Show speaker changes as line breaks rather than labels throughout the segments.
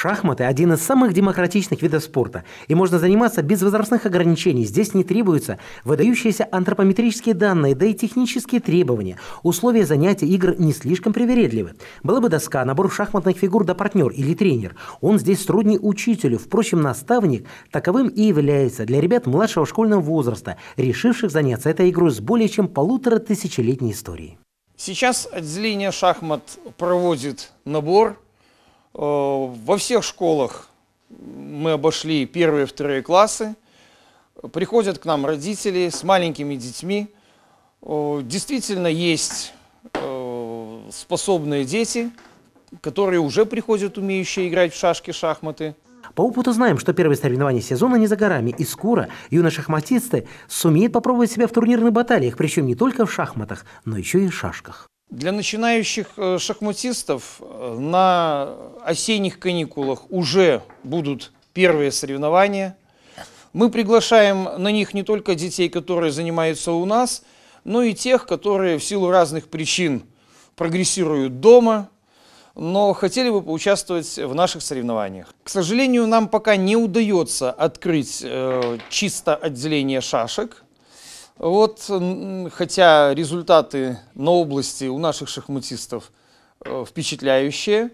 Шахматы – один из самых демократичных видов спорта, и можно заниматься без возрастных ограничений. Здесь не требуются выдающиеся антропометрические данные, да и технические требования. Условия занятия игр не слишком привередливы. Была бы доска, набор шахматных фигур да партнер или тренер. Он здесь труднее учителю. Впрочем, наставник таковым и является для ребят младшего школьного возраста, решивших заняться этой игрой с более чем полутора тысячелетней историей.
Сейчас отделение шахмат проводит набор – Э, во всех школах мы обошли первые и вторые классы. Приходят к нам родители с маленькими детьми. Э, действительно есть э, способные дети, которые уже приходят умеющие играть в шашки, шахматы.
По опыту знаем, что первые соревнования сезона не за горами, и скоро юные шахматисты сумеют попробовать себя в турнирных баталиях, причем не только в шахматах, но еще и в шашках.
Для начинающих э, шахматистов э, на осенних каникулах уже будут первые соревнования. Мы приглашаем на них не только детей, которые занимаются у нас, но и тех, которые в силу разных причин прогрессируют дома, но хотели бы поучаствовать в наших соревнованиях. К сожалению, нам пока не удается открыть э, чисто отделение шашек – вот, хотя результаты на области у наших шахматистов э, впечатляющие,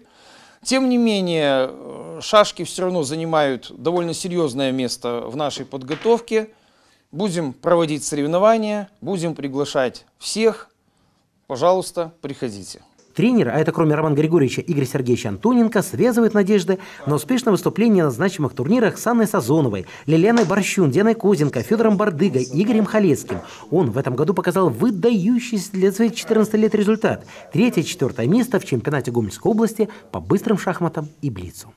тем не менее, э, шашки все равно занимают довольно серьезное место в нашей подготовке. Будем проводить соревнования, будем приглашать всех. Пожалуйста, приходите
тренер, а это кроме Романа Григорьевича, Игорь Сергеевич Антоненко, связывает надежды на успешное выступление на значимых турнирах с Анной Сазоновой, Лилианой Борщун, Дианой Козенко, Федором Бардыгой, Игорем Халецким. Он в этом году показал выдающийся для своих 14 лет результат. Третье-четвертое место в чемпионате Гомельской области по быстрым шахматам и блицу.